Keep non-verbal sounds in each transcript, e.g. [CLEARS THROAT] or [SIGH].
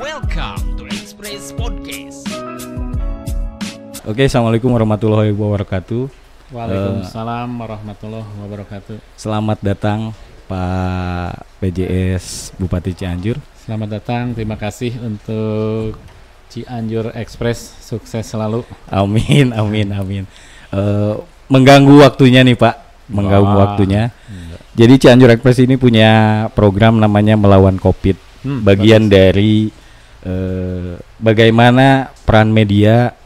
Welcome to Express Podcast. Oke, assalamualaikum warahmatullahi wabarakatuh. Waalaikumsalam uh, warahmatullahi wabarakatuh. Selamat datang Pak PJS Bupati Cianjur. Selamat datang, terima kasih untuk Cianjur Express sukses selalu. Amin, amin, amin. Uh, mengganggu waktunya nih Pak, mengganggu Wah. waktunya. Jadi Cianjur Express ini punya program namanya melawan COVID. Hmm, bagian bagus. dari Eh, bagaimana peran media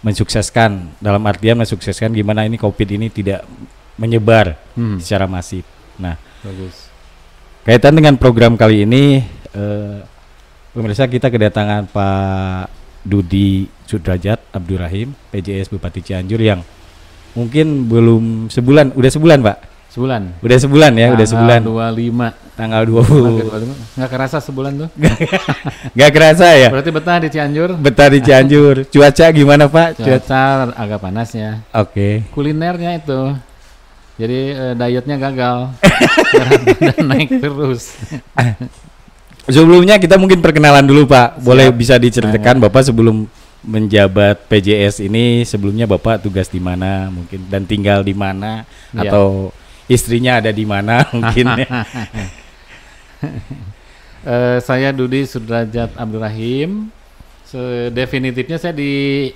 mensukseskan dalam artian mensukseskan gimana ini covid ini tidak menyebar hmm. secara masif. Nah, bagus. Kaitan dengan program kali ini, eh, pemirsa kita kedatangan Pak Dudi Sudrajat Abdurrahim, PJS Bupati Cianjur yang mungkin belum sebulan, udah sebulan Pak Sebulan. Udah sebulan ya, udah sebulan. 25. Tanggal 20. Enggak kerasa sebulan tuh. Enggak [LAUGHS] kerasa ya. Berarti betah di Cianjur. Betah di Cianjur. [LAUGHS] Cuaca gimana, Pak? Cuaca, Cuaca agak ya Oke. Okay. Kulinernya itu. Jadi uh, dietnya gagal. [LAUGHS] Karena naik terus. Sebelumnya kita mungkin perkenalan dulu, Pak. Siap. Boleh bisa diceritakan nah, ya. Bapak sebelum menjabat PJS ini sebelumnya Bapak tugas di mana mungkin dan tinggal di mana ya. atau istrinya ada di mana [LAUGHS] mungkin ya. [LAUGHS] e, saya Dudi Sudrajat Abdurrahim. Se definitifnya saya di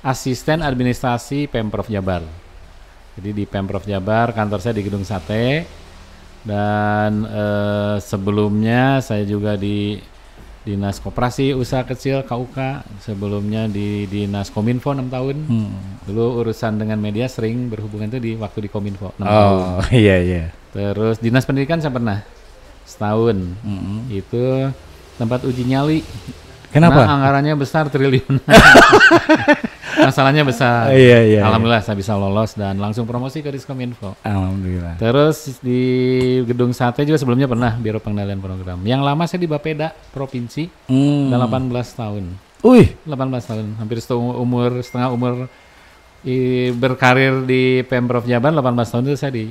asisten administrasi Pemprov Jabar. Jadi di Pemprov Jabar kantor saya di Gedung Sate dan e, sebelumnya saya juga di Dinas Koperasi Usaha Kecil KUK, sebelumnya di Dinas Kominfo 6 tahun. Hmm. Dulu urusan dengan media sering berhubungan itu di waktu di Kominfo 6 oh, tahun. Oh, [LAUGHS] iya iya. Terus Dinas Pendidikan saya pernah setahun. Hmm. Itu tempat uji nyali. Kenapa? Nah, anggarannya besar triliunan. [LAUGHS] masalahnya besar. Oh, iya, iya, iya. Alhamdulillah iya. saya bisa lolos dan langsung promosi ke Diskominfo. Alhamdulillah. Terus di Gedung Sate juga sebelumnya pernah Biro Pengendalian Program. Yang lama saya di Bapeda Provinsi hmm. 18 tahun. Wih, 18 tahun, hampir setengah umur setengah umur i, berkarir di Pemprov Jabar 18 tahun itu saya di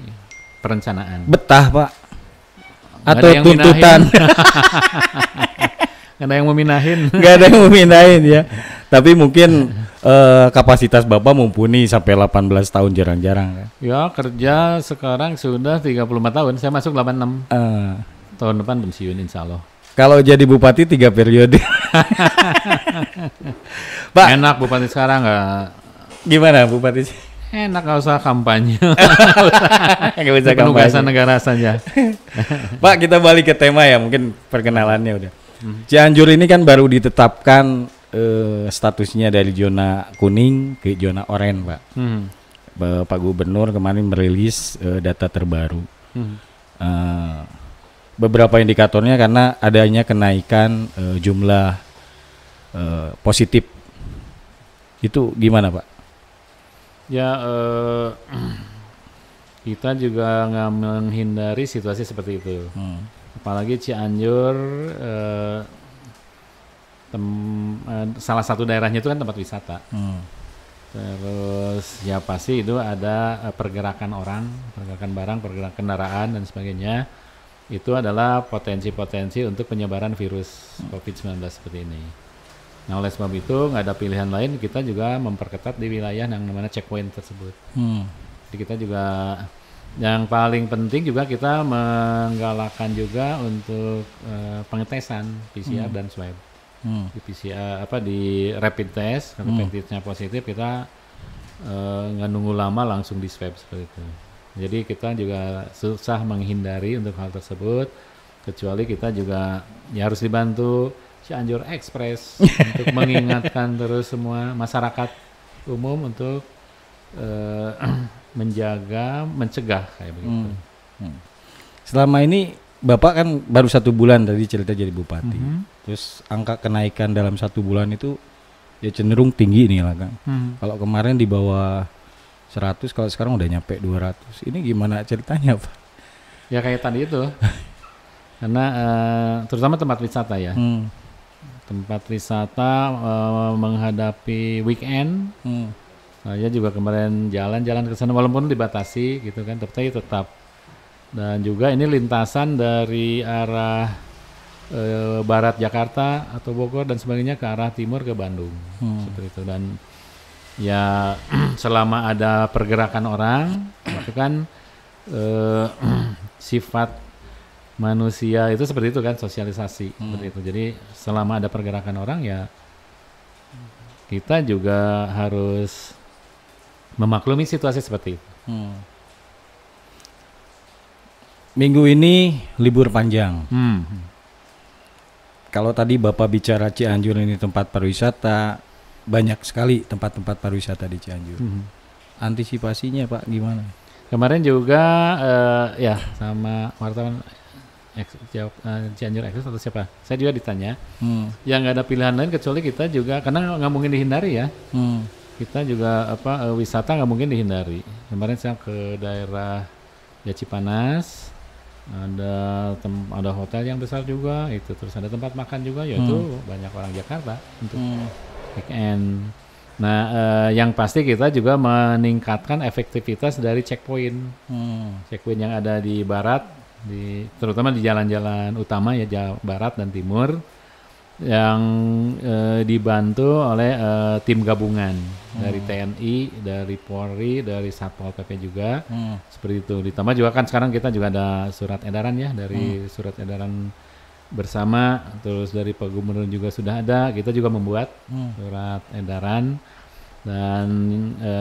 perencanaan. Betah, Pak. Atau yang tuntutan. [LAUGHS] Gak ada yang meminahin. Gak ada yang meminahin ya. Tapi mungkin [LAUGHS] uh, kapasitas Bapak mumpuni sampai 18 tahun jarang-jarang kan? Ya, kerja sekarang sudah 35 tahun. Saya masuk 86. Uh. Eh. Tahun depan pensiun insya Allah. Kalau jadi bupati tiga periode. [LAUGHS] Pak. Enak bupati sekarang nggak? Gimana bupati? Enak nggak usah kampanye. [LAUGHS] Nggak usah kampanye. negara saja. [LAUGHS] Pak kita balik ke tema ya mungkin perkenalannya udah. Hmm. Cianjur ini kan baru ditetapkan uh, statusnya dari zona kuning ke zona oranye, Pak. Hmm. Pak Gubernur kemarin merilis uh, data terbaru. Hmm. Uh, beberapa indikatornya karena adanya kenaikan uh, jumlah uh, positif. Itu gimana, Pak? Ya uh, [CLEARS THROAT] kita juga nggak menghindari situasi seperti itu. Hmm. Apalagi Cianjur eh, tem, eh, salah satu daerahnya itu kan tempat wisata. Hmm. Terus ya pasti itu ada eh, pergerakan orang, pergerakan barang, pergerakan kendaraan dan sebagainya. Itu adalah potensi-potensi untuk penyebaran virus hmm. COVID-19 seperti ini. Nah oleh sebab itu nggak ada pilihan lain kita juga memperketat di wilayah yang namanya checkpoint tersebut. Hmm. Jadi kita juga yang paling penting juga kita menggalakkan juga untuk uh, pengetesan PCR hmm. dan swab hmm. di PCR apa di rapid test kalau hmm. testnya positif kita eh, nggak uh, nunggu lama langsung di swab seperti itu. Jadi kita juga susah menghindari untuk hal tersebut kecuali kita juga ya harus dibantu Cianjur Express [LAUGHS] untuk mengingatkan terus semua masyarakat umum untuk uh, [CLEARS THROAT] menjaga, mencegah kayak begitu. Hmm. Hmm. Selama ini Bapak kan baru satu bulan tadi cerita jadi bupati. Mm -hmm. Terus angka kenaikan dalam satu bulan itu ya cenderung tinggi nih lah kan. Mm. Kalau kemarin di bawah 100 kalau sekarang udah nyampe 200. Ini gimana ceritanya, Pak? Ya kayak tadi itu. [LAUGHS] Karena uh, terutama tempat wisata ya. Mm. Tempat wisata uh, menghadapi weekend. Mm. Saya juga kemarin jalan-jalan ke sana walaupun dibatasi gitu kan, tapi tetap dan juga ini lintasan dari arah e, barat Jakarta atau Bogor dan sebagainya ke arah timur ke Bandung. Hmm. Seperti itu dan ya [CLEARS THROAT] selama ada pergerakan orang itu kan e, [CLEARS THROAT] sifat manusia itu seperti itu kan sosialisasi hmm. seperti itu jadi selama ada pergerakan orang ya kita juga harus memaklumi situasi seperti itu. Hmm. Minggu ini libur panjang. Hmm. Kalau tadi Bapak bicara Cianjur ini tempat pariwisata, banyak sekali tempat-tempat pariwisata di Cianjur. Hmm. Antisipasinya Pak gimana? Kemarin juga uh, ya sama wartawan eh, Cianjur Express atau siapa? Saya juga ditanya. Hmm. Yang nggak ada pilihan lain kecuali kita juga karena nggak mungkin dihindari ya. Hmm. Kita juga apa eh, wisata nggak mungkin dihindari. Kemarin saya ke daerah ya Cipanas ada tem ada hotel yang besar juga itu terus ada tempat makan juga yaitu hmm. banyak orang Jakarta untuk hmm. weekend nah eh, yang pasti kita juga meningkatkan efektivitas dari checkpoint hmm. checkpoint yang ada di barat di terutama di jalan-jalan utama ya jalan barat dan timur yang e, dibantu oleh e, tim gabungan hmm. dari TNI, dari Polri, dari Satpol PP juga. Hmm. Seperti itu. Ditambah juga kan sekarang kita juga ada surat edaran ya dari hmm. surat edaran bersama terus dari Pak Gubernur juga sudah ada. Kita juga membuat hmm. surat edaran dan e,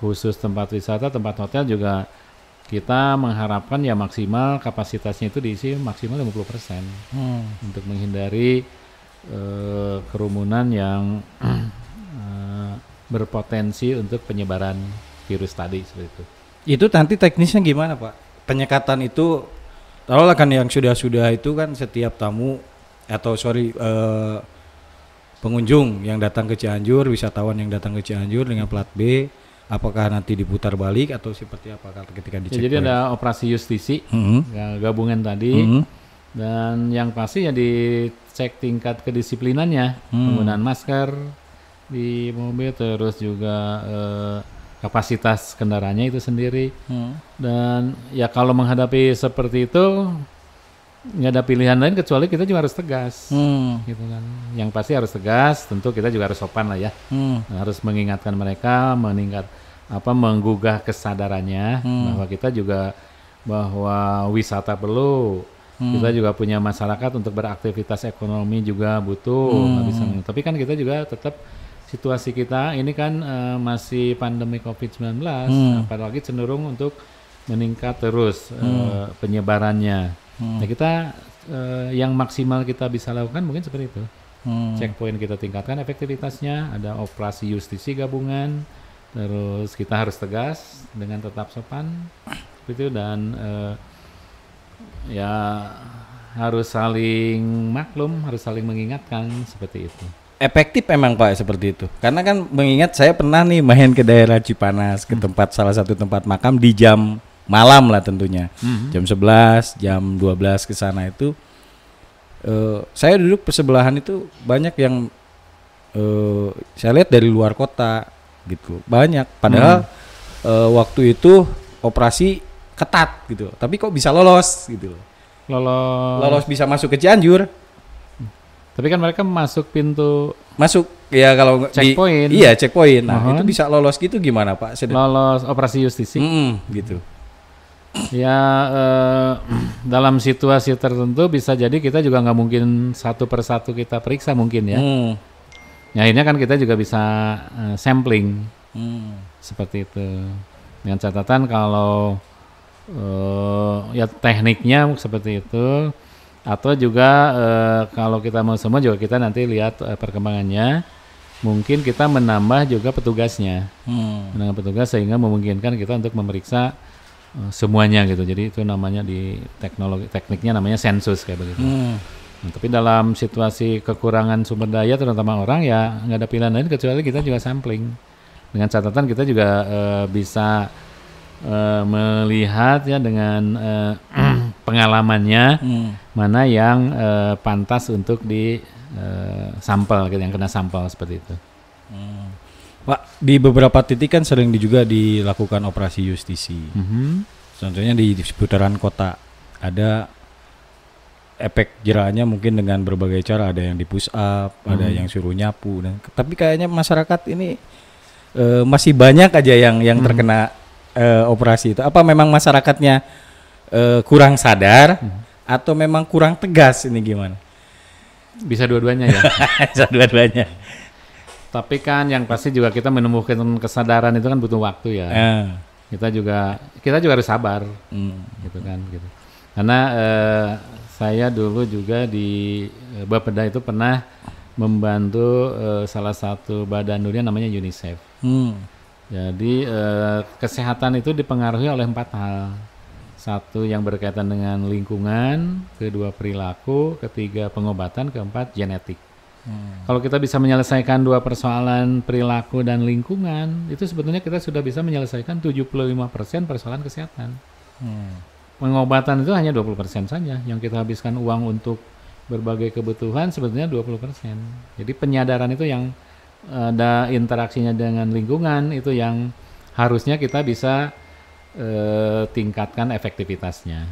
khusus tempat wisata, tempat hotel juga kita mengharapkan ya maksimal kapasitasnya itu diisi maksimal 50% hmm. untuk menghindari eh, kerumunan yang eh, berpotensi untuk penyebaran virus tadi seperti itu. Itu nanti teknisnya gimana Pak? Penyekatan itu kalau kan yang sudah-sudah itu kan setiap tamu atau sorry eh, pengunjung yang datang ke Cianjur, wisatawan yang datang ke Cianjur dengan plat B apakah nanti diputar balik atau seperti apa ketika ya, dicek? Ya, jadi ada operasi justisi mm -hmm. gabungan tadi mm -hmm. dan yang pasti ya di cek tingkat kedisiplinannya hmm. penggunaan masker di mobil terus juga eh, kapasitas kendaraannya itu sendiri hmm. dan ya kalau menghadapi seperti itu nggak ada pilihan lain kecuali kita juga harus tegas hmm. gitu kan yang pasti harus tegas tentu kita juga harus sopan lah ya hmm. harus mengingatkan mereka meningkat apa menggugah kesadarannya hmm. bahwa kita juga bahwa wisata perlu Hmm. Kita juga punya masyarakat untuk beraktivitas ekonomi juga butuh hmm. bisa. Tapi kan kita juga tetap situasi kita ini kan uh, masih pandemi Covid-19 hmm. apalagi cenderung untuk meningkat terus eh, hmm. uh, penyebarannya. Hmm. Nah, kita uh, yang maksimal kita bisa lakukan mungkin seperti itu. Hmm. Checkpoint kita tingkatkan efektivitasnya, ada operasi justisi gabungan. Terus kita harus tegas dengan tetap sopan. Seperti itu dan uh, ya harus saling maklum, harus saling mengingatkan seperti itu. Efektif emang Pak seperti itu. Karena kan mengingat saya pernah nih main ke daerah Cipanas ke hmm. tempat salah satu tempat makam di jam malam lah tentunya. Hmm. Jam 11, jam 12 ke sana itu uh, saya duduk persebelahan itu banyak yang uh, saya lihat dari luar kota gitu. Banyak padahal hmm. uh, waktu itu operasi ketat gitu. Tapi kok bisa lolos gitu. Lolos. Lolos bisa masuk ke Cianjur. Tapi kan mereka masuk pintu masuk ya kalau checkpoint. Di, iya, checkpoint. Nah, Mohon. Uh-huh. itu bisa lolos gitu gimana, Pak? Sedang. Lolos operasi justisi. Mm, gitu. Ya eh, [CLEARS THROAT] dalam situasi tertentu bisa jadi kita juga nggak mungkin satu persatu kita periksa mungkin ya. Mm. Ya akhirnya kan kita juga bisa eh, sampling. Mm. Seperti itu. Dengan catatan kalau uh, ya tekniknya seperti itu atau juga uh, kalau kita mau semua juga kita nanti lihat uh, perkembangannya mungkin kita menambah juga petugasnya hmm. menambah petugas sehingga memungkinkan kita untuk memeriksa uh, semuanya gitu jadi itu namanya di teknologi tekniknya namanya sensus kayak begitu hmm. nah, tapi dalam situasi kekurangan sumber daya terutama orang ya nggak ada pilihan lain kecuali kita juga sampling dengan catatan kita juga uh, bisa uh, melihat ya dengan uh, pengalamannya hmm. mana yang uh, pantas untuk di uh, sampel gitu, yang kena sampel seperti itu. Hmm. Pak di beberapa titik kan sering juga dilakukan operasi justisi. hmm Contohnya di, seputaran kota ada efek jerahnya mungkin dengan berbagai cara ada yang di push up, hmm. ada mhm. yang suruh nyapu dan tapi kayaknya masyarakat ini e, masih banyak aja yang yang hmm. terkena uh, operasi itu? Apa memang masyarakatnya uh, kurang sadar hmm. atau memang kurang tegas ini gimana? Bisa dua-duanya ya. [LAUGHS] Bisa dua-duanya. Tapi kan yang pasti juga kita menemukan kesadaran itu kan butuh waktu ya. Eh. Kita juga kita juga harus sabar, hmm. gitu kan. Gitu. Karena uh, saya dulu juga di Bapeda itu pernah membantu uh, salah satu badan dunia namanya UNICEF. Hmm. Jadi eh, kesehatan itu dipengaruhi oleh empat hal. Satu yang berkaitan dengan lingkungan, kedua perilaku, ketiga pengobatan, keempat genetik. Hmm. Kalau kita bisa menyelesaikan dua persoalan perilaku dan lingkungan, itu sebetulnya kita sudah bisa menyelesaikan 75% persoalan kesehatan. Hmm. Pengobatan itu hanya 20% saja yang kita habiskan uang untuk berbagai kebutuhan sebetulnya 20%. Jadi penyadaran itu yang Eh, ada interaksinya dengan lingkungan itu yang harusnya kita bisa eh, tingkatkan efektivitasnya.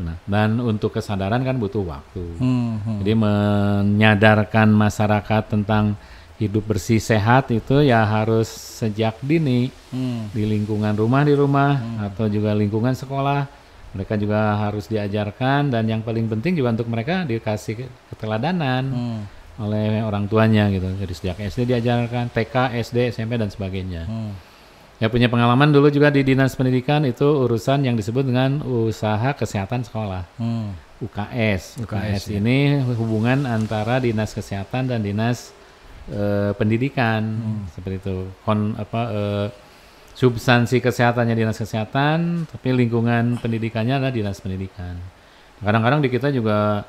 Nah, dan untuk kesadaran kan butuh waktu. Hmm, hmm. Jadi menyadarkan masyarakat tentang hidup bersih sehat itu ya harus sejak dini hmm. di lingkungan rumah di rumah hmm. atau juga lingkungan sekolah mereka juga harus diajarkan dan yang paling penting juga untuk mereka dikasih keteladanan. Hmm oleh orang tuanya gitu jadi sejak SD diajarkan TK SD SMP dan sebagainya hmm. ya punya pengalaman dulu juga di dinas pendidikan itu urusan yang disebut dengan usaha kesehatan sekolah hmm. UKS UKS, UKS ya. ini hubungan antara dinas kesehatan dan dinas eh, pendidikan hmm. seperti itu kon apa eh, substansi kesehatannya dinas kesehatan tapi lingkungan pendidikannya adalah dinas pendidikan kadang-kadang di kita juga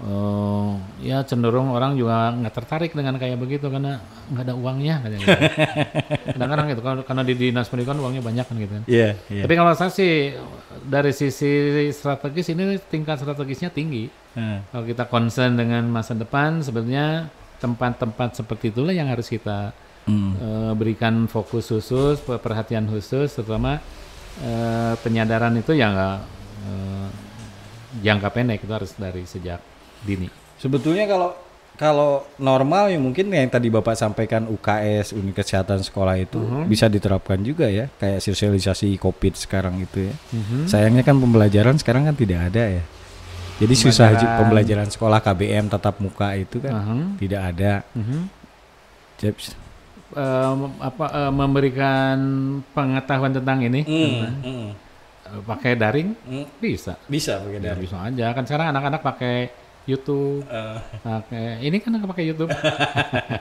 Oh, ya cenderung orang juga nggak tertarik dengan kayak begitu karena nggak ada uangnya Gitu. [LAUGHS] Kadang-kadang gitu karena di dinas pendidikan uangnya banyak kan gitu. Ya. Iya. Yeah, yeah. Tapi kalau saya sih dari sisi strategis ini tingkat strategisnya tinggi. Hmm. Kalau kita concern dengan masa depan, sebenarnya tempat-tempat seperti itulah yang harus kita hmm. uh, berikan fokus khusus, perhatian khusus, terutama uh, penyadaran itu yang uh, eh, jangka pendek itu harus dari sejak dini. Sebetulnya kalau kalau normal ya mungkin yang tadi Bapak sampaikan UKS, unit kesehatan sekolah itu uh bisa diterapkan juga ya, kayak sosialisasi Covid sekarang itu ya. Uh Sayangnya kan pembelajaran sekarang kan tidak ada ya. Jadi susah juga pembelajaran sekolah KBM tatap muka itu kan uh tidak ada. Uh Uh, apa uh, memberikan pengetahuan tentang ini? Mm, pakai daring? Hmm. Bisa. Bisa pakai ya, daring. Ya, bisa aja kan sekarang anak-anak pakai YouTube. Uh. Oke, ini kan pakai YouTube.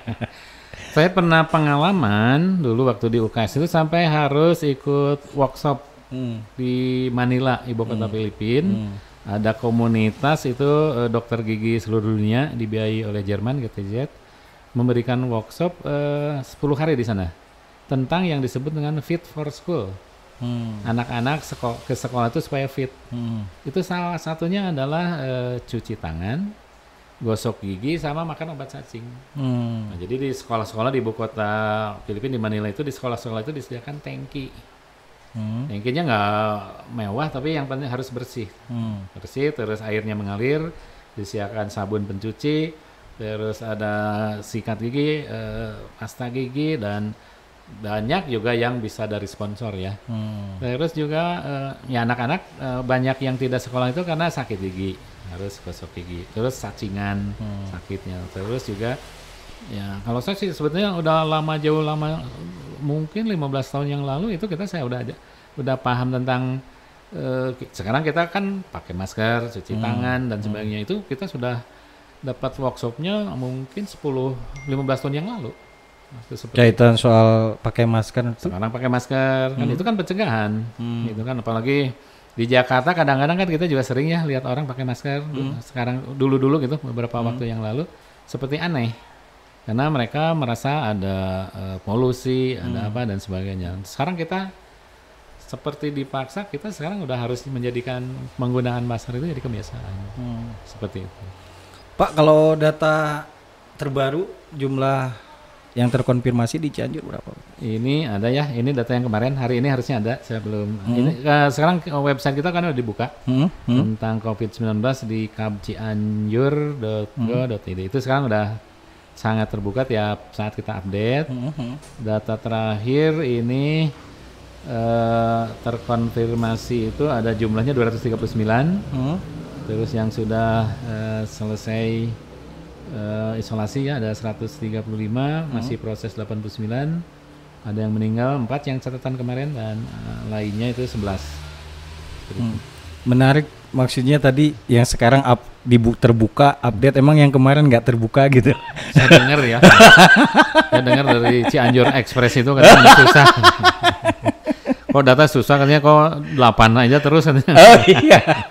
[LAUGHS] saya pernah pengalaman dulu waktu di UKS itu sampai harus ikut workshop hmm. di Manila, ibu kota hmm. Filipina. Hmm. Ada komunitas itu uh, dokter gigi seluruh dunia dibiayai oleh Jerman GTZ memberikan workshop eh, uh, 10 hari di sana tentang yang disebut dengan fit for school anak hmm. anak-anak seko ke sekolah itu supaya fit. Hmm. Itu salah satunya adalah e, cuci tangan, gosok gigi, sama makan obat cacing. Hmm. Nah, jadi di sekolah-sekolah di ibu kota Filipina di Manila itu di sekolah-sekolah itu disediakan tangki. Hmm. Tangkinya nggak mewah, tapi yang penting harus bersih. Hmm. Bersih, terus airnya mengalir, disediakan sabun pencuci, terus ada sikat gigi, e, pasta gigi dan banyak juga yang bisa dari sponsor ya. Hmm. Terus juga uh, ya anak-anak uh, banyak yang tidak sekolah itu karena sakit gigi, harus gosok gigi. Terus sacingan hmm. sakitnya. Terus juga ya kalau saya sih sebetulnya udah lama jauh lama mungkin 15 tahun yang lalu itu kita saya udah ada udah paham tentang uh, sekarang kita kan pakai masker, cuci hmm. tangan dan hmm. sebagainya hmm. itu kita sudah dapat workshopnya mungkin 10 15 tahun yang lalu kaitan soal pakai masker sekarang pakai masker kan hmm. kan itu kan pencegahan hmm. itu kan apalagi di Jakarta kadang-kadang kan kita juga sering ya lihat orang pakai masker hmm. sekarang dulu-dulu gitu beberapa hmm. waktu yang lalu seperti aneh karena mereka merasa ada uh, polusi hmm. ada apa dan sebagainya sekarang kita seperti dipaksa kita sekarang udah harus menjadikan penggunaan masker itu jadi kebiasaan hmm. seperti itu Pak kalau data terbaru jumlah yang terkonfirmasi di Cianjur berapa? Ini ada ya, ini data yang kemarin hari ini harusnya ada. Saya belum. Hmm. Ini uh, sekarang website kita kan udah dibuka hmm. Hmm. tentang COVID-19 di kabcianjur.go.id. Hmm. Itu sekarang udah sangat terbuka tiap saat kita update. Hmm. hmm. Data terakhir ini uh, terkonfirmasi itu ada jumlahnya 239. Hmm. Terus yang sudah uh, selesai uh, isolasi ya ada 135 hmm. masih proses 89 ada yang meninggal 4 yang catatan kemarin dan uh, lainnya itu 11 hmm. menarik maksudnya tadi yang sekarang up, dibu terbuka update emang yang kemarin nggak terbuka gitu [LAUGHS] saya dengar ya [LAUGHS] saya dengar dari Cianjur Express itu katanya susah [LAUGHS] kok data susah katanya kok 8 aja terus katanya oh iya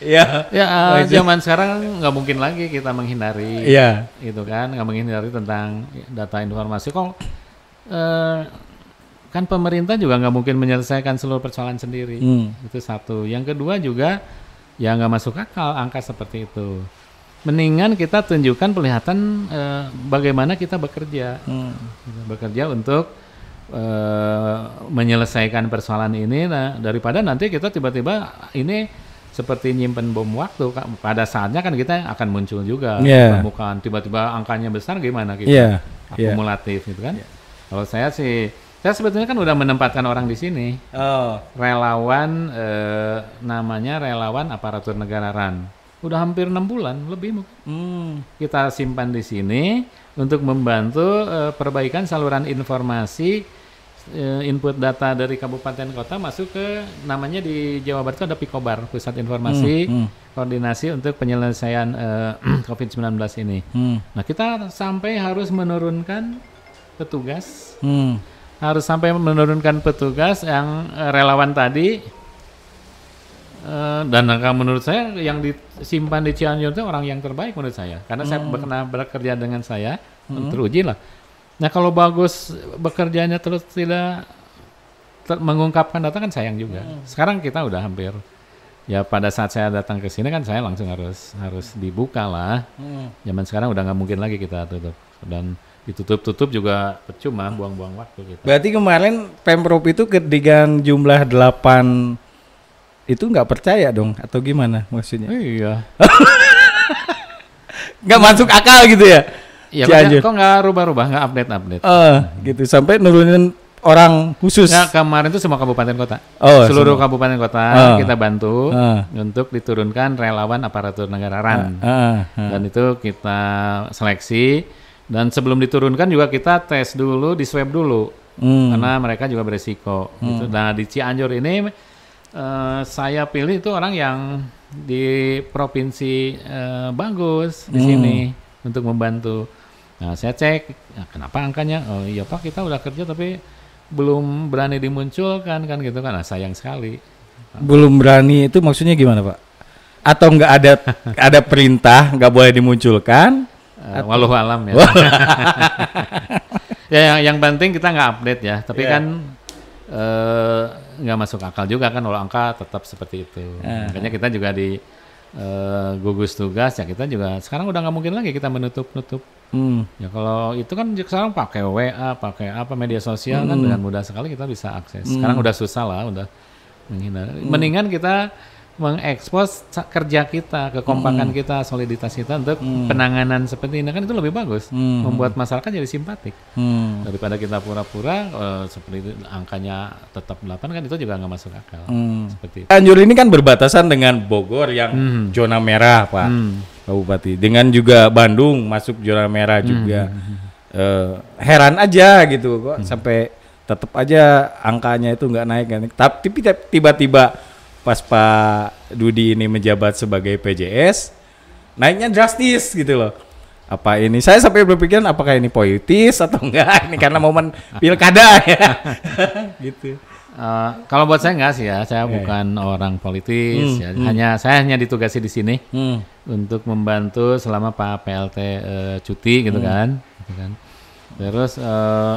Iya. Ya, oh, eh, iya. zaman sekarang nggak mungkin lagi kita menghindari. Iya. Gitu kan, nggak menghindari tentang data informasi. Kok uh, kan pemerintah juga nggak mungkin menyelesaikan seluruh persoalan sendiri. Hmm. Itu satu. Yang kedua juga ya nggak masuk akal angka seperti itu. Mendingan kita tunjukkan pelihatan eh, bagaimana kita bekerja, hmm. bekerja untuk Uh, menyelesaikan persoalan ini. Nah, daripada nanti kita tiba-tiba ini seperti nyimpen bom waktu pada saatnya kan kita akan muncul juga yeah. Iya. bukan tiba-tiba angkanya besar gimana kita gitu? iya. yeah. akumulatif yeah. gitu kan yeah. kalau saya sih saya sebetulnya kan udah menempatkan orang di sini oh. relawan eh, namanya relawan aparatur negara RAN udah hampir enam bulan lebih mungkin hmm. kita simpan di sini untuk membantu eh, perbaikan saluran informasi Eh, input data dari kabupaten kota masuk ke namanya di Jawa Barat itu ada Pikobar pusat informasi hmm, hmm. koordinasi untuk penyelesaian uh, eh, [CLEARS THROAT] COVID-19 ini. Hmm. Nah kita sampai harus menurunkan petugas, hmm. harus sampai menurunkan petugas yang eh, relawan tadi. Uh, dan menurut saya yang disimpan di Cianjur itu orang yang terbaik menurut saya karena hmm. saya pernah bekerja dengan saya hmm. teruji lah Nah kalau bagus bekerjanya terus tidak ter mengungkapkan data kan sayang juga. Hmm. Sekarang kita udah hampir ya pada saat saya datang ke sini kan saya langsung harus harus dibuka lah. Hmm. Zaman sekarang udah nggak mungkin lagi kita tutup dan ditutup-tutup juga percuma buang-buang waktu kita. Berarti kemarin pemprov itu ketika jumlah delapan itu nggak percaya dong atau gimana maksudnya? Iya. [LAUGHS] nggak masuk akal gitu ya? ya, Cianjur. Kok nggak rubah-rubah, nggak update-update. Eh, uh, gitu sampai nurunin orang khusus. Nah, kemarin itu semua kabupaten kota. Oh, seluruh semua. kabupaten kota uh, kita bantu uh, untuk diturunkan relawan aparatur negara RAN. Uh, uh, uh. Dan itu kita seleksi dan sebelum diturunkan juga kita tes dulu, di swab dulu. Hmm. Karena mereka juga beresiko hmm. gitu. Nah, di Cianjur ini uh, saya pilih itu orang yang di provinsi uh, bagus di hmm. sini untuk membantu Nah, saya cek, nah, kenapa angkanya? Oh iya Pak, kita udah kerja tapi belum berani dimunculkan kan gitu kan. Nah, sayang sekali. Belum berani itu maksudnya gimana Pak? Atau nggak ada [LAUGHS] ada perintah nggak boleh dimunculkan? Uh, walau alam ya. [LAUGHS] [LAUGHS] ya yang, yang penting kita nggak update ya. Tapi yeah. kan eh, nggak uh, masuk akal juga kan kalau angka tetap seperti itu. Uh eh. -huh. Makanya kita juga di uh, gugus tugas ya kita juga sekarang udah nggak mungkin lagi kita menutup nutup hmm. ya kalau itu kan sekarang pakai WA pakai apa media sosial kan hmm. kan dengan mudah sekali kita bisa akses hmm. sekarang udah susah lah udah menghindar hmm. mendingan kita mengekspos kerja kita, kekompakan hmm. kita, soliditas kita untuk hmm. penanganan seperti ini kan itu lebih bagus, hmm. membuat masyarakat jadi simpatik hmm. daripada kita pura-pura uh, seperti itu, angkanya tetap 8 kan itu juga nggak masuk akal. Hmm. Seperti itu. Anjur ini kan berbatasan dengan Bogor yang hmm. zona merah pak, hmm. Pak Bupati, dengan juga Bandung masuk zona merah hmm. juga. Hmm. Uh, heran aja gitu kok hmm. sampai tetap aja angkanya itu nggak naik kan. Tapi tiba-tiba pas Pak Dudi ini menjabat sebagai PJS naiknya drastis gitu loh apa ini saya sampai berpikir apakah ini politis atau enggak [LAUGHS] ini karena momen pilkada ya [LAUGHS] gitu Uh, kalau buat saya enggak sih ya, saya yeah. Iya. bukan orang politis hmm, ya. Hmm. Hanya saya hanya ditugasi di sini hmm. untuk membantu selama Pak PLT uh, eh, cuti gitu hmm. kan, gitu kan. Terus uh,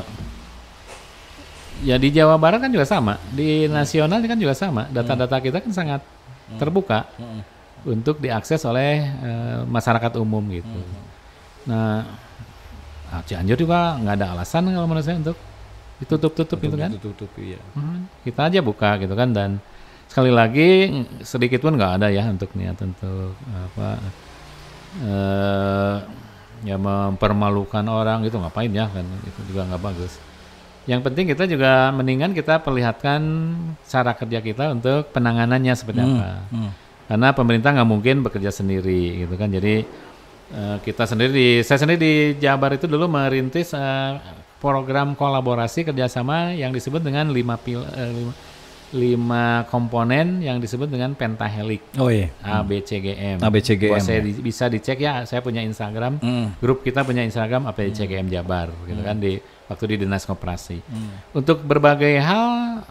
Ya di Jawa Barat kan juga sama, di hmm. nasional kan juga sama. Data-data kita kan sangat terbuka untuk diakses oleh e, masyarakat umum gitu. Hmm. Nah, ah, Cianjur juga nggak ada alasan kalau menurut saya untuk ditutup-tutup gitu kan. Ditutup, iya. Hmm, kita aja buka gitu kan dan sekali lagi sedikit pun nggak ada ya untuk niat untuk apa e, ya mempermalukan orang gitu ngapain ya kan itu juga nggak bagus. Yang penting kita juga mendingan kita perlihatkan cara kerja kita untuk penanganannya seperti hmm, apa. Hmm. Karena pemerintah nggak mungkin bekerja sendiri gitu kan. Jadi uh, kita sendiri, di, saya sendiri di Jabar itu dulu merintis uh, program kolaborasi kerjasama yang disebut dengan lima pil, uh, lima, komponen yang disebut dengan pentahelik. Oh iya. ABCGM. ABCGM. saya ya. di, bisa dicek ya, saya punya Instagram, hmm. grup kita punya Instagram ABCGM Jabar gitu hmm. kan di waktu di dinas koperasi. Hmm. Untuk berbagai hal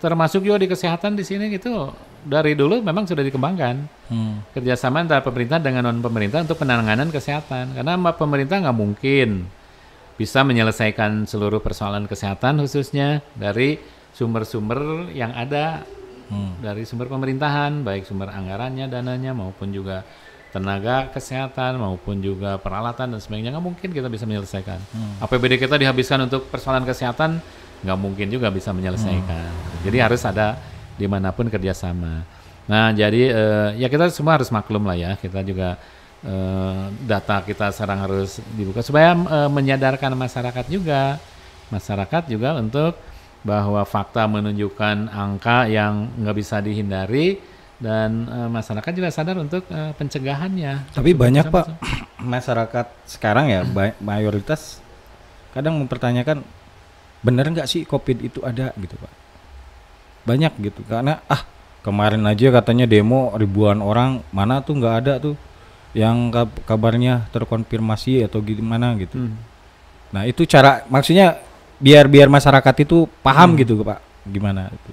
termasuk juga di kesehatan di sini gitu dari dulu memang sudah dikembangkan hmm. kerjasama antara pemerintah dengan non pemerintah untuk penanganan kesehatan karena pemerintah nggak mungkin bisa menyelesaikan seluruh persoalan kesehatan khususnya dari sumber-sumber yang ada hmm. dari sumber pemerintahan baik sumber anggarannya dananya maupun juga tenaga kesehatan maupun juga peralatan dan sebagainya nggak mungkin kita bisa menyelesaikan hmm. APBD kita dihabiskan untuk persoalan kesehatan nggak mungkin juga bisa menyelesaikan hmm. jadi harus ada dimanapun kerjasama nah jadi eh, ya kita semua harus maklum lah ya kita juga eh, data kita sekarang harus dibuka supaya eh, menyadarkan masyarakat juga masyarakat juga untuk bahwa fakta menunjukkan angka yang nggak bisa dihindari dan uh, masyarakat juga sadar untuk uh, pencegahannya. Tapi banyak Pak [CLEARS THROAT] masyarakat sekarang ya mayoritas kadang mempertanyakan benar nggak sih COVID itu ada gitu Pak. Banyak gitu karena ah kemarin aja katanya demo ribuan orang mana tuh nggak ada tuh yang kabarnya terkonfirmasi atau gimana gitu. Hmm. Nah itu cara maksudnya biar biar masyarakat itu paham hmm. gitu Pak gimana itu.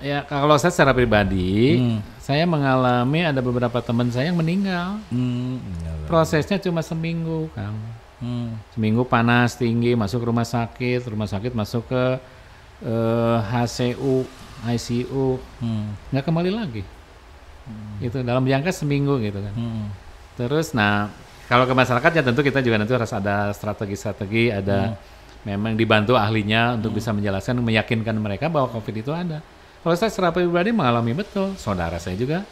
Ya kalau saya secara pribadi, hmm. saya mengalami ada beberapa teman saya yang meninggal. Hmm, Prosesnya cuma seminggu, kang. Hmm. Seminggu panas tinggi, masuk rumah sakit, rumah sakit masuk ke eh, HCU, ICU, hmm. nggak kembali lagi. Hmm. Itu dalam jangka seminggu gitu kan. Hmm. Terus, nah kalau ke masyarakat ya tentu kita juga nanti harus ada strategi-strategi, ada hmm. memang dibantu ahlinya untuk hmm. bisa menjelaskan, meyakinkan mereka bahwa COVID itu ada. Kalau saya secara pribadi mengalami betul, saudara saya juga.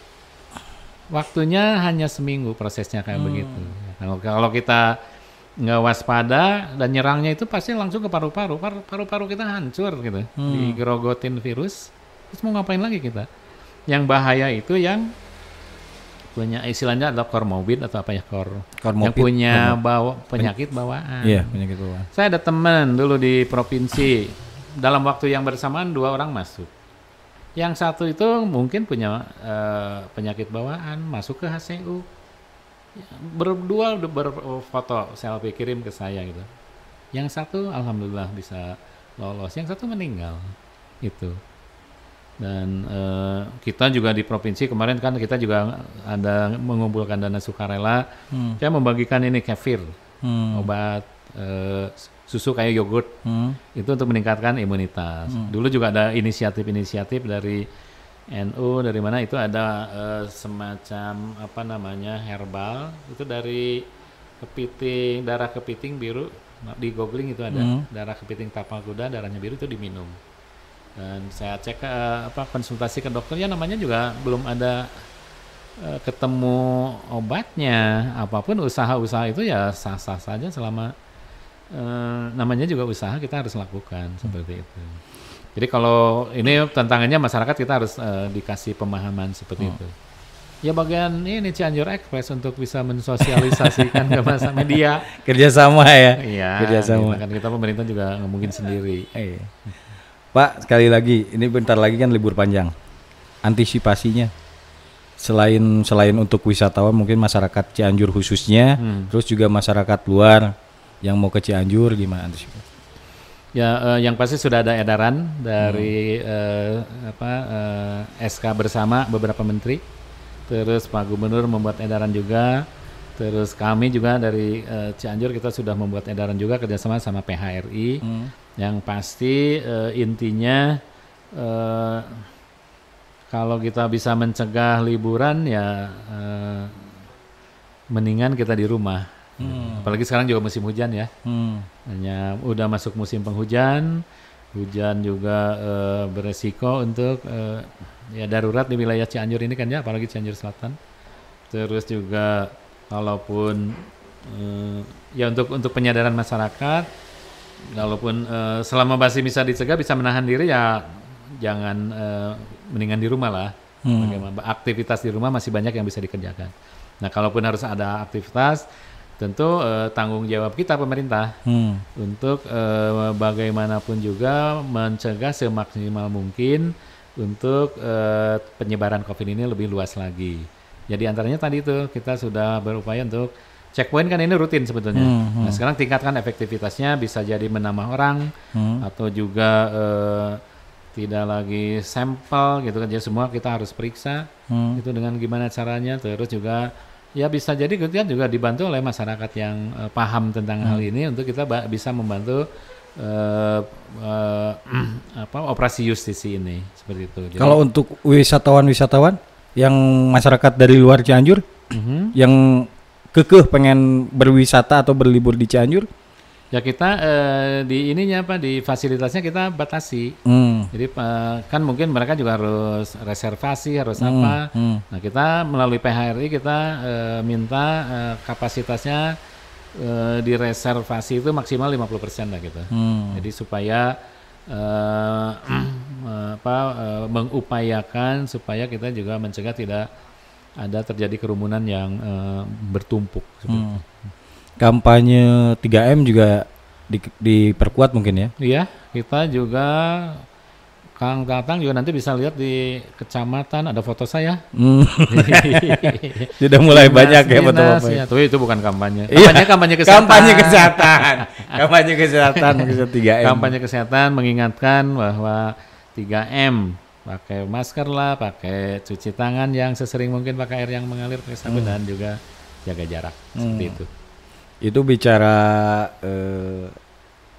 Waktunya hanya seminggu prosesnya kayak hmm. begitu. Nah, kalau kita nggak waspada dan nyerangnya itu pasti langsung ke paru-paru, paru-paru kita hancur gitu, hmm. digerogotin virus. Terus mau ngapain lagi kita? Yang bahaya itu yang punya istilahnya adalah komorbid atau apa ya kor yang punya bawa penyakit bawaan. Iya, penyakit bawaan. Saya ada teman dulu di provinsi dalam waktu yang bersamaan dua orang masuk. Yang satu itu mungkin punya uh, penyakit bawaan, masuk ke HCU. Ya, berdua berfoto selfie kirim ke saya gitu. Yang satu alhamdulillah bisa lolos, yang satu meninggal. Itu. Dan uh, kita juga di provinsi kemarin kan kita juga ada mengumpulkan dana sukarela. Hmm. Saya membagikan ini kefir, hmm. obat uh, susu kayak yogurt hmm. itu untuk meningkatkan imunitas. Hmm. Dulu juga ada inisiatif-inisiatif dari NU dari mana itu ada uh, semacam apa namanya herbal itu dari kepiting darah kepiting biru nah, di googling itu ada hmm. darah kepiting tapal kuda darahnya biru itu diminum dan saya cek uh, apa konsultasi ke dokter ya namanya juga belum ada eh, ketemu obatnya apapun usaha-usaha itu ya sah-sah saja selama Eh, namanya juga usaha kita harus lakukan hmm. seperti itu. Jadi kalau ini tantangannya masyarakat kita harus uh, dikasih pemahaman seperti hmm. itu. Ya bagian ini Cianjur Express untuk bisa mensosialisasikan ke masa media. [LAUGHS] Kerjasama ya. Iya. Kerjasama. kan kita pemerintah juga nggak mungkin sendiri. Eh, Pak sekali lagi ini bentar lagi kan libur panjang. Antisipasinya selain selain untuk wisatawan mungkin masyarakat Cianjur khususnya, hmm. terus juga masyarakat luar yang mau ke Cianjur gimana antisipasi? Ya, eh, yang pasti sudah ada edaran dari hmm. eh, apa eh, SK bersama beberapa menteri, terus Pak Gubernur membuat edaran juga, terus kami juga dari eh, Cianjur kita sudah membuat edaran juga kerjasama sama PHRI, hmm. yang pasti eh, intinya eh, kalau kita bisa mencegah liburan ya eh, mendingan kita di rumah. Hmm apalagi sekarang juga musim hujan ya. Hmm. Hanya udah masuk musim penghujan, hujan juga uh, beresiko untuk uh, ya darurat di wilayah Cianjur ini kan ya, apalagi Cianjur Selatan. Terus juga kalaupun uh, eh, ya untuk untuk penyadaran masyarakat, kalaupun uh, selama masih bisa dicegah, bisa menahan diri ya jangan uh, mendingan di rumah lah. Hmm. Bagaimana aktivitas di rumah masih banyak yang bisa dikerjakan. Nah, kalaupun harus ada aktivitas tentu uh, tanggung jawab kita pemerintah hmm. untuk uh, bagaimanapun juga mencegah semaksimal mungkin untuk uh, penyebaran COVID ini lebih luas lagi. Jadi antaranya tadi itu kita sudah berupaya untuk checkpoint kan ini rutin sebetulnya. Hmm, hmm. Nah sekarang tingkatkan efektivitasnya bisa jadi menambah orang hmm. atau juga uh, tidak lagi sampel gitu kan jadi semua kita harus periksa hmm. itu dengan gimana caranya terus juga Ya bisa jadi kan juga dibantu oleh masyarakat yang uh, paham tentang hmm. hal ini untuk kita bisa membantu uh, uh, [CLEARS THROAT] apa operasi justisi ini seperti itu. Jadi, Kalau untuk wisatawan-wisatawan yang masyarakat dari luar Cianjur uh mhm. -huh. yang kekeh pengen berwisata atau berlibur di Cianjur, ya kita eh, di ininya apa di fasilitasnya kita batasi hmm. jadi eh, kan mungkin mereka juga harus reservasi harus hmm. apa hmm. nah kita melalui PHRI kita eh, minta eh, kapasitasnya eh, di reservasi itu maksimal 50% lah gitu hmm. jadi supaya eh, [CLEARS THROAT] eh, apa eh, mengupayakan supaya kita juga mencegah tidak ada terjadi kerumunan yang eh, bertumpuk seperti hmm kampanye 3M juga di, diperkuat mungkin ya. Iya, kita juga Kang Tatang juga nanti bisa lihat di kecamatan ada foto saya. Hmm. [LAUGHS] Sudah mulai dinas, banyak ya foto Bapak. Ya. Iya. Tapi itu bukan kampanye. Iya. Kampanye iya. kampanye kesehatan. Kampanye kesehatan. kampanye kesehatan 3M. [LAUGHS] Kampanye kesehatan mengingatkan bahwa 3M pakai masker lah, pakai cuci tangan yang sesering mungkin, pakai air yang mengalir, pakai sabun hmm. dan juga jaga jarak hmm. seperti itu. Itu bicara uh,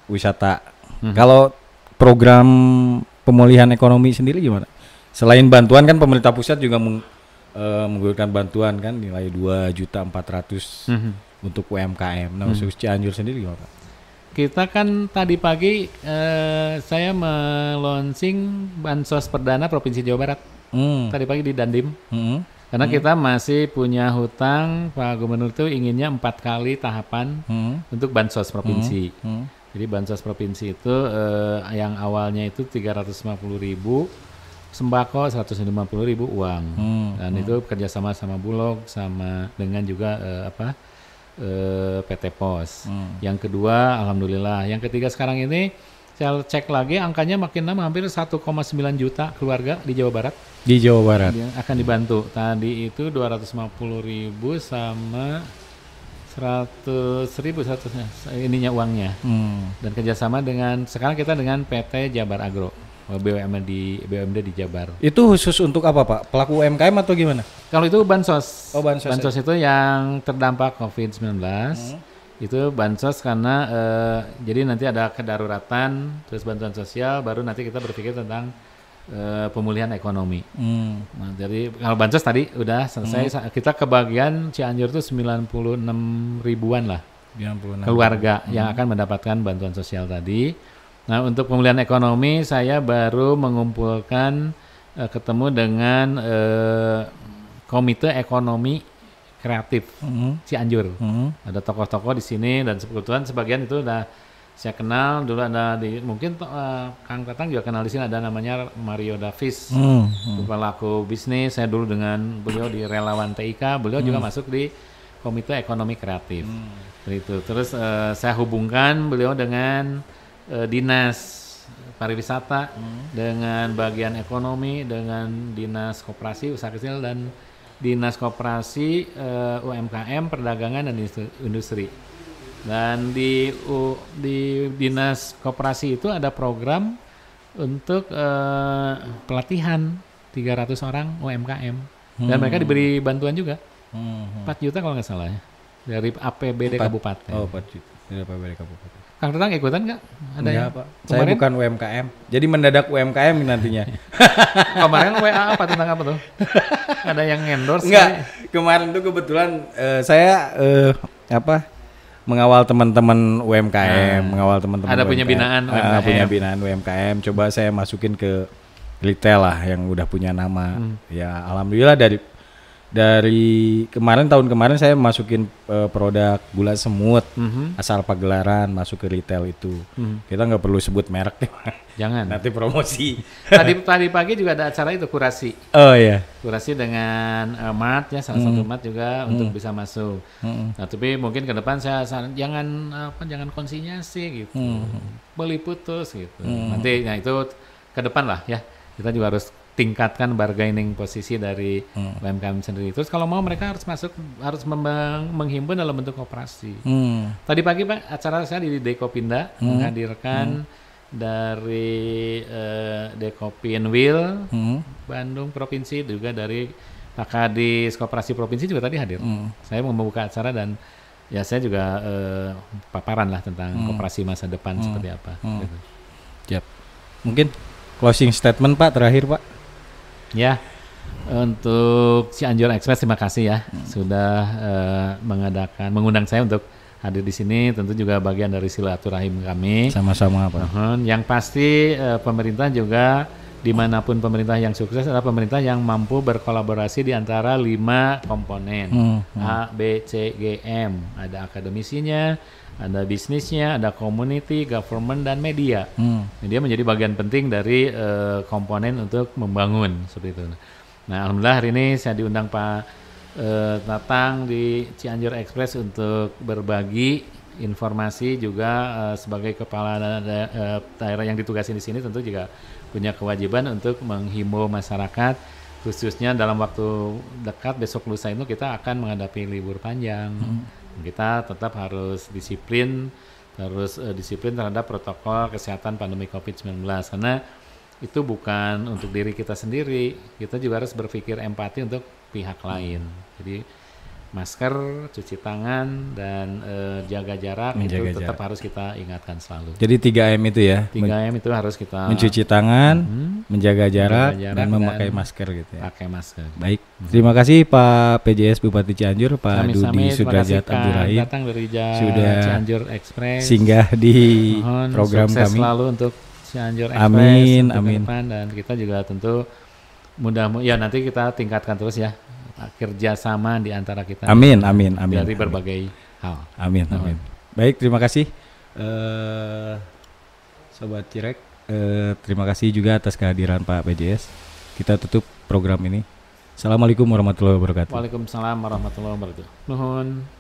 wisata. Hmm. Kalau program pemulihan ekonomi sendiri gimana? Selain bantuan kan pemerintah pusat juga meng, uh, eh, menggulirkan bantuan kan nilai dua juta empat ratus hmm. untuk UMKM. Nah, hmm. khusus hmm. Cianjur sendiri gimana? Kita kan tadi pagi uh, saya melonsing bansos perdana Provinsi Jawa Barat. Hmm. Tadi pagi di Dandim. Hmm karena hmm. kita masih punya hutang Pak Gubernur itu inginnya empat kali tahapan hmm. untuk bansos hmm. provinsi. Hmm. Hmm. Jadi bansos provinsi itu eh, yang awalnya itu 350 ribu sembako 150 ribu uang hmm. dan hmm. itu kerjasama sama Bulog sama dengan juga eh, apa eh, PT Pos. Hmm. Yang kedua alhamdulillah, yang ketiga sekarang ini saya cek lagi angkanya makin lama hampir 1,9 juta keluarga di Jawa Barat. Di Jawa Barat. Yang akan dibantu. Tadi itu 250 ribu sama 100 ribu satunya ininya uangnya. Hmm. Dan kerjasama dengan sekarang kita dengan PT Jabar Agro. BUMN di BUMD di Jabar. Itu khusus untuk apa Pak? Pelaku UMKM atau gimana? Kalau itu bansos. Oh bansos. Bansos itu yang terdampak COVID-19. Hmm itu bansos karena uh, jadi nanti ada kedaruratan terus bantuan sosial baru nanti kita berpikir tentang uh, pemulihan ekonomi. Hmm. Nah, jadi kalau bansos tadi udah selesai hmm. kita kebagian Cianjur itu 96 ribuan lah 96. keluarga hmm. yang akan mendapatkan bantuan sosial tadi. Nah, untuk pemulihan ekonomi saya baru mengumpulkan uh, ketemu dengan uh, Komite Ekonomi kreatif hmm. Cianjur. Hmm. Ada tokoh-tokoh di sini dan kebetulan sebagian itu udah saya kenal dulu ada di mungkin uh, Kang Tatang juga kenal di sini ada namanya Mario Davis mm hmm. pelaku bisnis saya dulu dengan beliau di relawan TIK beliau hmm. juga mm-hmm. masuk di Komite Ekonomi Kreatif hmm. itu terus eh, saya hubungkan beliau dengan uh, dinas pariwisata hmm. dengan bagian ekonomi dengan dinas koperasi usaha kecil dan Dinas Koperasi uh, eh, UMKM Perdagangan dan Industri. Dan di uh, di Dinas Koperasi itu ada program untuk uh, pelatihan 300 orang UMKM dan hmm. mereka diberi bantuan juga. Hmm. 4 hmm. juta kalau nggak salah ya dari APBD 4, Kabupaten. Oh, 4 juta dari APBD Kabupaten. Kang Tatang ikutan nggak? Ada Enggak, Pak. Saya bukan UMKM. Jadi mendadak UMKM nantinya. [LAUGHS] kemarin WA apa tentang apa tuh? ada yang endorse? Enggak. Kali? Kemarin tuh kebetulan uh, saya uh, apa? Mengawal teman-teman UMKM, nah, mengawal teman-teman. Ada UMKM. Ah, punya binaan UMKM. punya binaan UMKM. Coba saya masukin ke retail lah yang udah punya nama. Hmm. Ya alhamdulillah dari dari kemarin tahun kemarin saya masukin uh, produk gula semut mm-hmm. asal pagelaran masuk ke retail itu mm-hmm. kita nggak perlu sebut merek deh ya. jangan [LAUGHS] nanti promosi tadi tadi pagi juga ada acara itu kurasi oh ya kurasi dengan uh, eh, mat ya salah mm-hmm. mat juga mm-hmm. untuk mhm. bisa masuk mm-hmm. nah tapi mungkin ke depan saya saran jangan apa jangan konsinyasi gitu mm-hmm. beli putus gitu mm-hmm. nanti nah itu ke depan lah ya kita juga harus tingkatkan bargaining posisi dari hmm. UMKM sendiri. Terus kalau mau mereka harus masuk harus menghimpun dalam bentuk kooperasi. Hmm. Tadi pagi Pak acara saya di Dekopinda hmm. menghadirkan hmm dari uh, eh, Dekopin hmm. Bandung Provinsi juga dari Pak Kadis Koperasi Provinsi juga tadi hadir. Hmm. Saya membuka acara dan ya saya juga uh, paparan lah tentang hmm. koperasi masa depan hmm. seperti apa. Hmm. Gitu. Yep. Mungkin closing statement Pak terakhir Pak. Ya, untuk si Anjuran Express terima kasih ya hmm. sudah uh, mengadakan mengundang saya untuk hadir di sini tentu juga bagian dari silaturahim kami. Sama-sama Pak. Uh-huh. Yang pasti uh, pemerintah juga dimanapun pemerintah yang sukses adalah pemerintah yang mampu berkolaborasi di antara lima komponen hmm, hmm. A, B, C, G, M. Ada akademisinya, ada bisnisnya, ada community, government dan media. Hmm. Media menjadi bagian penting dari uh, komponen untuk membangun seperti itu. Nah, alhamdulillah hari ini saya diundang Pak uh, Tatang di Cianjur Express untuk berbagi informasi juga uh, sebagai kepala da da daerah yang ditugasin di sini tentu juga punya kewajiban untuk menghimbau masyarakat khususnya dalam waktu dekat besok lusa itu kita akan menghadapi libur panjang. Hmm kita tetap harus disiplin, terus uh, eh, disiplin terhadap protokol kesehatan pandemi COVID-19 karena itu bukan untuk diri kita sendiri, kita juga harus berpikir empati untuk pihak lain. Jadi masker, cuci tangan, dan uh, jaga jarak Menjaga itu tetap jarak. harus kita ingatkan selalu. Jadi 3M itu ya? 3M itu harus kita mencuci tangan, hmm, menjaga, jarak, menjaga jarak dan memakai dan masker gitu ya. Pakai masker. Baik. Hmm. Terima kasih Pak PJS Bupati Cianjur, Pak Sami -sami, Dudi Sudrajat Abdurrahim. datang dari sudah Cianjur Express. Singgah di Mohon program sukses kami. selalu untuk Cianjur Express. Amin, amin. Depan, dan kita juga tentu mudah ya nanti kita tingkatkan terus ya kerjasama di antara kita. Amin, amin, amin. Dari amin. berbagai hal. Amin, nah, amin. amin. Baik, terima kasih, uh, sobat Cirek. Uh, terima kasih juga atas kehadiran Pak PJS. Kita tutup program ini. Assalamualaikum warahmatullahi wabarakatuh. Waalaikumsalam warahmatullahi wabarakatuh. Mohon